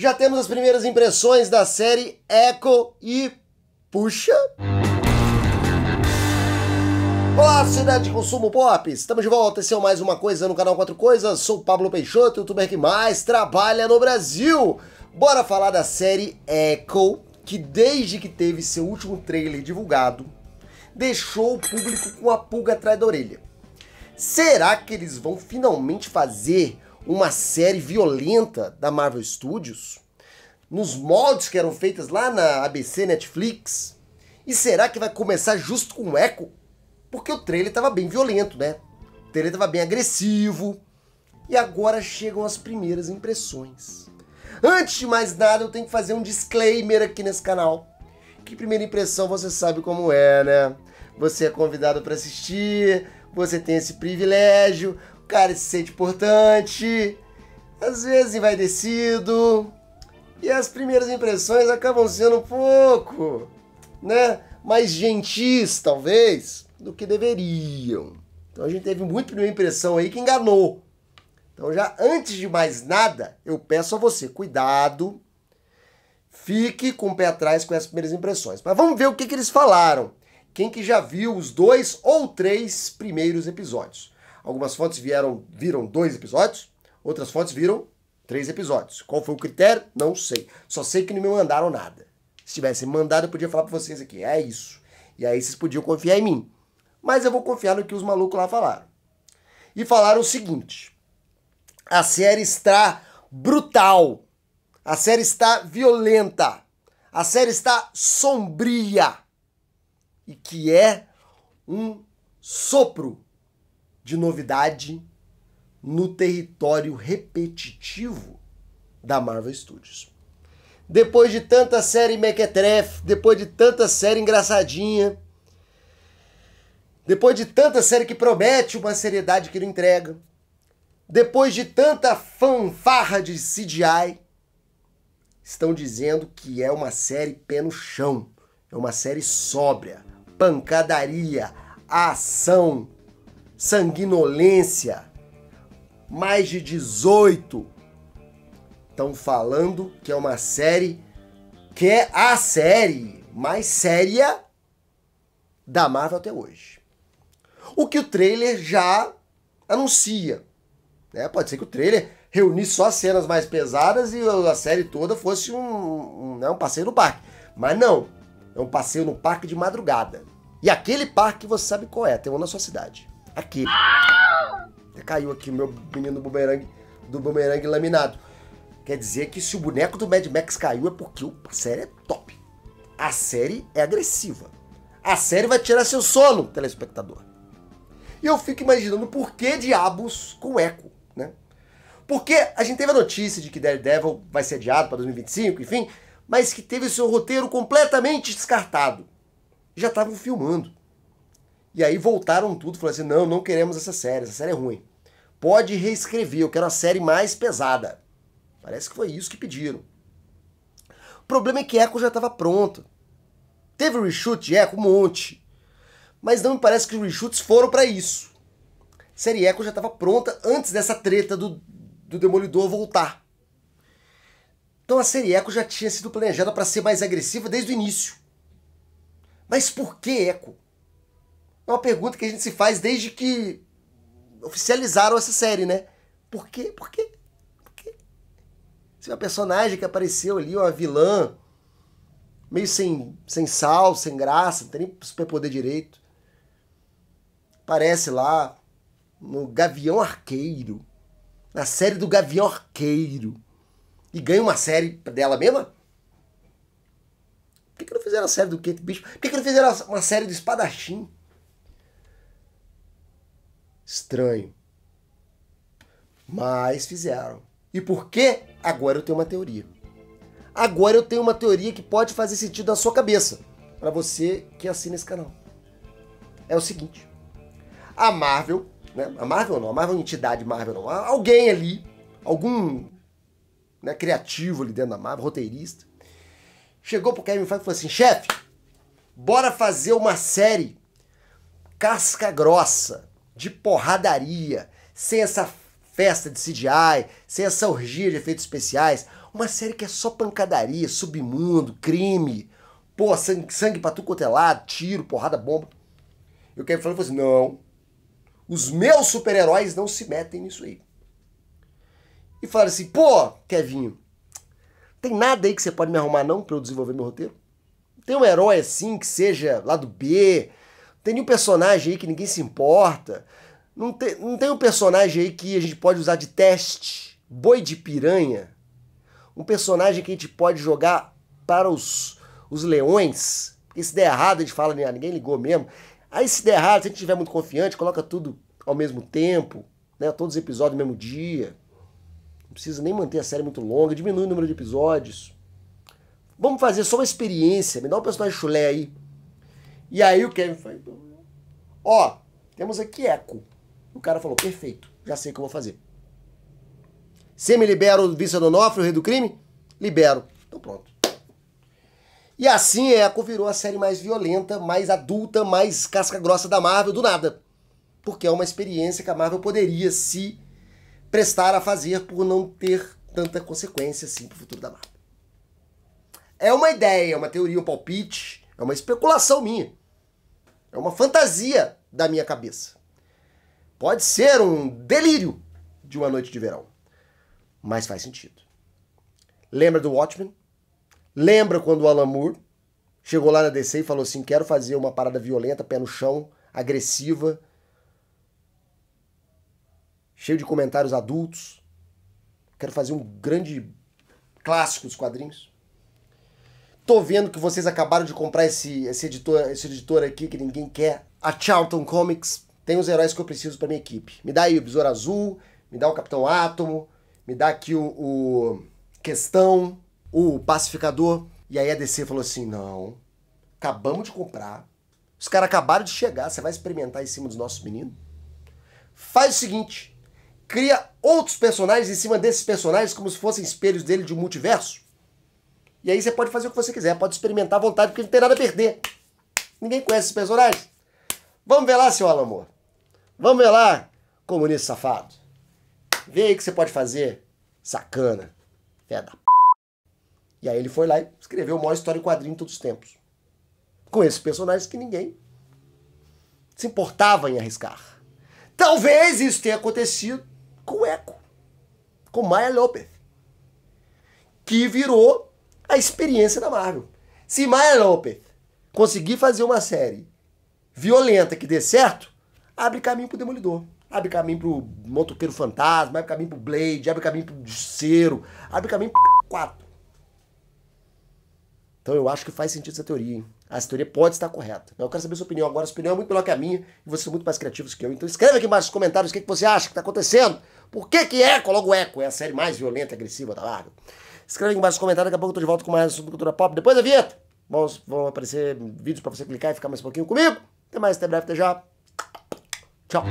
Já temos as primeiras impressões da série Echo e. Puxa! Olá, cidade de consumo pop! Estamos de volta, esse é mais uma coisa no canal Quatro Coisas. Sou Pablo Peixoto, youtuber que mais trabalha no Brasil. Bora falar da série Echo, que desde que teve seu último trailer divulgado, deixou o público com a pulga atrás da orelha. Será que eles vão finalmente fazer uma série violenta da Marvel Studios, nos moldes que eram feitas lá na ABC Netflix? E será que vai começar justo com o Echo? Porque o trailer estava bem violento, né? O trailer estava bem agressivo. E agora chegam as primeiras impressões. Antes de mais nada, eu tenho que fazer um disclaimer aqui nesse canal. Que primeira impressão você sabe como é, né? Você é convidado para assistir, você tem esse privilégio, cara se sente importante, às vezes envaidecido, e as primeiras impressões acabam sendo um pouco, né, mais gentis, talvez, do que deveriam. Então a gente teve muito primeira impressão aí que enganou. Então já antes de mais nada, eu peço a você, cuidado, fique com o pé atrás com essas primeiras impressões. Mas vamos ver o que, que eles falaram. Quem que já viu os dois ou três primeiros episódios. Algumas fontes vieram, viram dois episódios, outras fontes viram três episódios. Qual foi o critério? Não sei. Só sei que não me mandaram nada. Se tivessem mandado, eu podia falar pra vocês aqui, é isso. E aí vocês podiam confiar em mim. Mas eu vou confiar no que os malucos lá falaram. E falaram o seguinte: a série está brutal. A série está violenta. A série está sombria. E que é um sopro de novidade no território repetitivo da Marvel Studios. Depois de tanta série Mequetref, depois de tanta série engraçadinha, depois de tanta série que promete uma seriedade que não entrega, depois de tanta fanfarra de CGI, estão dizendo que é uma série pé no chão, é uma série sóbria, pancadaria, ação, sanguinolência, mais de 18. Estão falando que é uma série que é a série mais séria da Marvel até hoje. O que o trailer já anuncia. Né? Pode ser que o trailer reunisse só as cenas mais pesadas e a série toda fosse um, um, né, um passeio no parque. Mas não, é um passeio no parque de madrugada. E aquele parque você sabe qual é, tem um na sua cidade. Aqui. Caiu aqui o meu menino bumerangue do bumerangue laminado. Quer dizer que se o boneco do Mad Max caiu é porque a série é top. A série é agressiva. A série vai tirar seu sono, telespectador. E eu fico imaginando por que diabos com eco, né? Porque a gente teve a notícia de que Daredevil vai ser adiado para 2025, enfim, mas que teve o seu roteiro completamente descartado. Já estavam filmando. E aí voltaram tudo, falaram assim: não, não queremos essa série, essa série é ruim. Pode reescrever, eu quero a série mais pesada. Parece que foi isso que pediram. O problema é que Echo já estava pronto. Teve reshoot de Echo, um monte. Mas não me parece que os reshoots foram para isso. A série Echo já estava pronta antes dessa treta do, do Demolidor voltar. Então a série Echo já tinha sido planejada para ser mais agressiva desde o início. Mas por que Echo? É uma pergunta que a gente se faz desde que oficializaram essa série, né? Por quê? Por quê? Por quê? Se uma personagem que apareceu ali, uma vilã, meio sem, sem sal, sem graça, não tem nem superpoder direito. Aparece lá no Gavião Arqueiro, na série do Gavião Arqueiro, e ganha uma série dela mesma? Por que, que não fizeram a série do Kate bicho? Por que, que não fizeram uma série do Espadachim? estranho. Mas fizeram. E por quê? Agora eu tenho uma teoria. Agora eu tenho uma teoria que pode fazer sentido na sua cabeça, para você que assina esse canal. É o seguinte: a Marvel, né? A Marvel não, a Marvel é uma entidade Marvel não. Alguém ali, algum né, criativo ali dentro da Marvel, roteirista, chegou pro Kevin Feige e falou assim: chefe, bora fazer uma série casca grossa de porradaria, sem essa festa de CGI, sem essa orgia de efeitos especiais. Uma série que é só pancadaria, submundo, crime, pô, sangue, sangue pra tu cotelado, é tiro, porrada, bomba. Eu quero falar assim, não, os meus super-heróis não se metem nisso aí. E falaram assim, pô, Kevinho, tem nada aí que você pode me arrumar não pra eu desenvolver meu roteiro? Tem um herói assim que seja lá do B, tem nenhum personagem aí que ninguém se importa. Não tem, não tem um personagem aí que a gente pode usar de teste. Boi de piranha. Um personagem que a gente pode jogar para os, os leões. Porque se der errado, a gente fala, ah, ninguém ligou mesmo. Aí se der errado, se a gente estiver muito confiante, coloca tudo ao mesmo tempo, né? Todos os episódios no mesmo dia. Não precisa nem manter a série muito longa, diminui o número de episódios. Vamos fazer só uma experiência. Me dá um personagem chulé aí. E aí o Kevin foi, ó, temos aqui eco. O cara falou, perfeito, já sei o que eu vou fazer. Você me libera o vice Donofrio, o rei do crime? Libero. Então pronto. E assim Echo virou a série mais violenta, mais adulta, mais casca-grossa da Marvel do nada. Porque é uma experiência que a Marvel poderia se prestar a fazer por não ter tanta consequência assim pro futuro da Marvel. É uma ideia, é uma teoria, um palpite, é uma especulação minha. É uma fantasia da minha cabeça. Pode ser um delírio de uma noite de verão, mas faz sentido. Lembra do Watchmen? Lembra quando o Alan Moore chegou lá na DC e falou assim: quero fazer uma parada violenta, pé no chão, agressiva, cheio de comentários adultos. Quero fazer um grande clássico dos quadrinhos. Tô vendo que vocês acabaram de comprar esse, esse, editor, esse editor aqui que ninguém quer, a Charlton Comics. Tem os heróis que eu preciso para minha equipe. Me dá aí o Besouro Azul, me dá o Capitão Átomo, me dá aqui o, o Questão, o Pacificador. E aí a DC falou assim: não, acabamos de comprar, os caras acabaram de chegar, você vai experimentar em cima dos nossos meninos? Faz o seguinte: cria outros personagens em cima desses personagens como se fossem espelhos dele de um multiverso. E aí você pode fazer o que você quiser, pode experimentar à vontade, porque não tem nada a perder. Ninguém conhece esses personagens. Vamos ver lá, seu Alamor. Vamos ver lá, comunista safado. Vê aí o que você pode fazer. Sacana. Fé da p... E aí ele foi lá e escreveu o maior história em quadrinho de todos os tempos. Com esses personagens que ninguém se importava em arriscar. Talvez isso tenha acontecido com o Eco. Com Maya Lopez. Que virou a experiência da Marvel. Se Maya Lopez conseguir fazer uma série violenta que dê certo, abre caminho pro Demolidor. Abre caminho pro Motoqueiro Fantasma, abre caminho pro Blade, abre caminho pro Justiceiro, abre caminho pro 4. Então eu acho que faz sentido essa teoria, hein? Essa teoria pode estar correta. Eu quero saber sua opinião agora. Sua opinião é muito melhor que a minha e vocês são muito mais criativos que eu. Então escreve aqui embaixo nos comentários o que, que você acha que está acontecendo. Por que que Eco, é? logo Eco, é a série mais violenta e agressiva da Marvel. Escreve aqui embaixo nos comentários, daqui a pouco eu tô de volta com mais sobre cultura pop. Depois da vinheta, vão, vão aparecer vídeos pra você clicar e ficar mais um pouquinho comigo. Até mais, até breve, até já. Tchau.